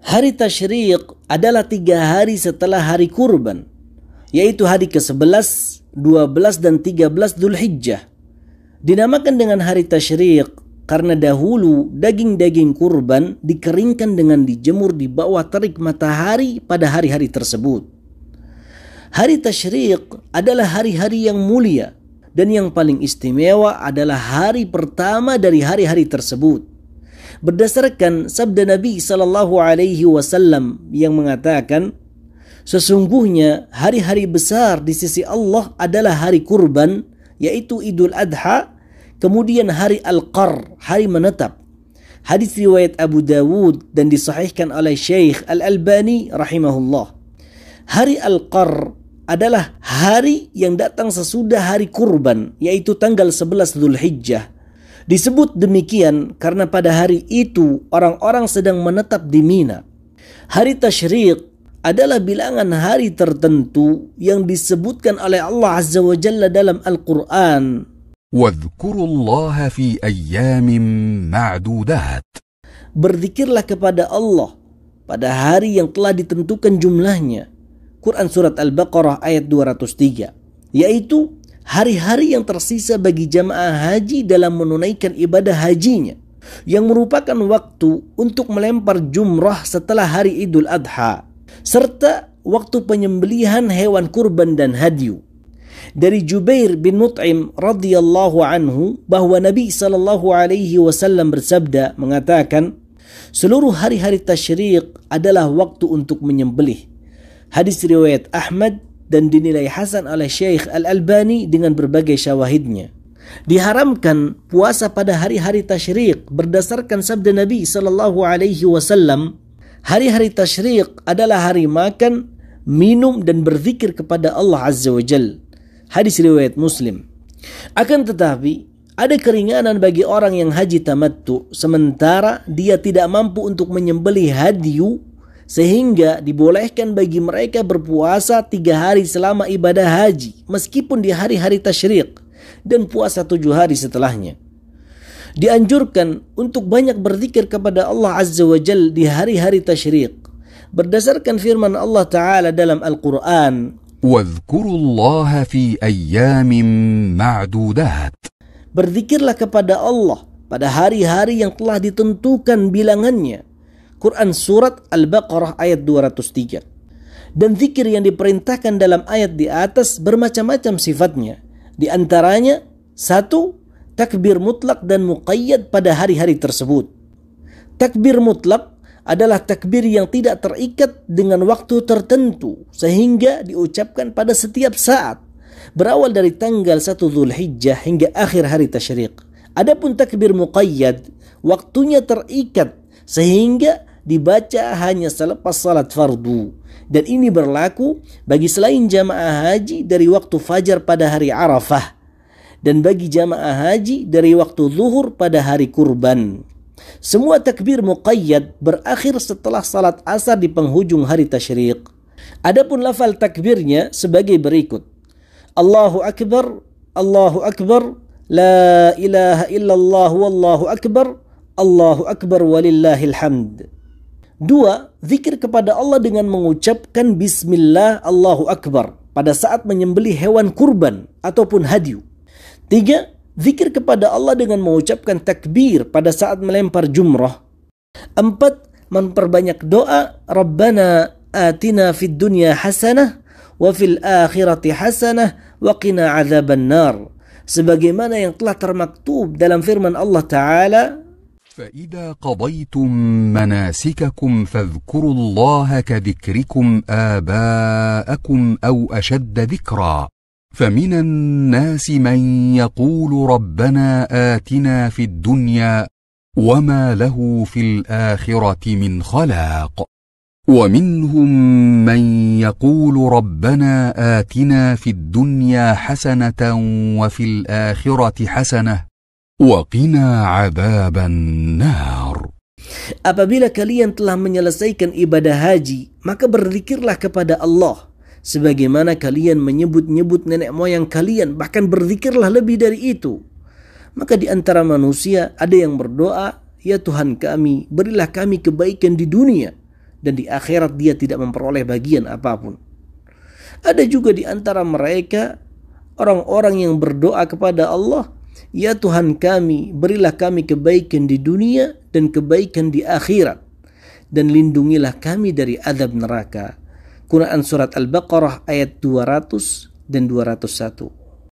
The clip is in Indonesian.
Hari Tashriq adalah tiga hari setelah hari kurban, yaitu hari ke-11, 12, dan 13 Dhul Hijjah. Dinamakan dengan hari Tashriq karena dahulu daging-daging kurban dikeringkan dengan dijemur di bawah terik matahari pada hari-hari tersebut. Hari Tashriq adalah hari-hari yang mulia dan yang paling istimewa adalah hari pertama dari hari-hari tersebut berdasarkan sabda Nabi Shallallahu Alaihi Wasallam yang mengatakan sesungguhnya hari-hari besar di sisi Allah adalah hari kurban yaitu Idul Adha kemudian hari Al-Qar hari menetap hadis riwayat Abu Dawud dan disahihkan oleh Syekh Al-Albani rahimahullah hari Al-Qar adalah hari yang datang sesudah hari kurban yaitu tanggal 11 hijjah Disebut demikian karena pada hari itu orang-orang sedang menetap di Mina. Hari Tashriq adalah bilangan hari tertentu yang disebutkan oleh Allah Azza wa Jalla dalam Al-Quran. Berzikirlah kepada Allah pada hari yang telah ditentukan jumlahnya. Quran Surat Al-Baqarah ayat 203 yaitu hari-hari yang tersisa bagi jamaah haji dalam menunaikan ibadah hajinya yang merupakan waktu untuk melempar jumrah setelah hari Idul Adha serta waktu penyembelihan hewan kurban dan hadyu. Dari Jubair bin Mut'im radhiyallahu anhu bahwa Nabi sallallahu alaihi wasallam bersabda mengatakan seluruh hari-hari tasyrik adalah waktu untuk menyembelih. Hadis riwayat Ahmad dan dinilai hasan oleh Syekh Al-Albani dengan berbagai syawahidnya. Diharamkan puasa pada hari-hari tasyrik berdasarkan sabda Nabi sallallahu alaihi wasallam, hari-hari tasyrik adalah hari makan, minum dan berzikir kepada Allah Azza wa Jal. Hadis riwayat Muslim. Akan tetapi, ada keringanan bagi orang yang haji tamattu sementara dia tidak mampu untuk menyembeli hadyu sehingga dibolehkan bagi mereka berpuasa tiga hari selama ibadah haji meskipun di hari-hari tasyrik dan puasa tujuh hari setelahnya. Dianjurkan untuk banyak berzikir kepada Allah Azza wa Jal di hari-hari tasyrik berdasarkan firman Allah Ta'ala dalam Al-Quran Berzikirlah kepada Allah pada hari-hari yang telah ditentukan bilangannya Quran surat Al-Baqarah ayat 203. Dan zikir yang diperintahkan dalam ayat di atas bermacam-macam sifatnya. Di antaranya, satu, takbir mutlak dan muqayyad pada hari-hari tersebut. Takbir mutlak adalah takbir yang tidak terikat dengan waktu tertentu sehingga diucapkan pada setiap saat berawal dari tanggal 1 Zulhijjah hingga akhir hari tasyrik. Adapun takbir muqayyad waktunya terikat sehingga dibaca hanya selepas salat fardu. Dan ini berlaku bagi selain jamaah haji dari waktu fajar pada hari Arafah dan bagi jamaah haji dari waktu zuhur pada hari kurban. Semua takbir muqayyad berakhir setelah salat asar di penghujung hari tasyrik. Adapun lafal takbirnya sebagai berikut. Allahu Akbar, Allahu Akbar, La ilaha illallah wallahu akbar, Allahu Akbar walillahil hamd. Dua, zikir kepada Allah dengan mengucapkan bismillah Allahu Akbar pada saat menyembeli hewan kurban ataupun hadiu. Tiga, zikir kepada Allah dengan mengucapkan takbir pada saat melempar jumrah. Empat, memperbanyak doa Rabbana atina fid dunya hasanah wa fil akhirati hasanah wa qina azaban nar. Sebagaimana yang telah termaktub dalam firman Allah Ta'ala فإذا قضيتم مناسككم فاذكروا الله كذكركم آباءكم أو أشد ذكرًا فمن الناس من يقول ربنا آتنا في الدنيا وما له في الآخرة من خلاق ومنهم من يقول ربنا آتنا في الدنيا حسنة وفي الآخرة حسنة وقنا عذاب النار Apabila kalian telah menyelesaikan ibadah haji, maka berzikirlah kepada Allah sebagaimana kalian menyebut-nyebut nenek moyang kalian, bahkan berzikirlah lebih dari itu. Maka di antara manusia ada yang berdoa, "Ya Tuhan kami, berilah kami kebaikan di dunia dan di akhirat dia tidak memperoleh bagian apapun." Ada juga di antara mereka orang-orang yang berdoa kepada Allah, Ya Tuhan kami, berilah kami kebaikan di dunia dan kebaikan di akhirat. Dan lindungilah kami dari azab neraka. Quran Surat Al-Baqarah ayat 200 dan 201.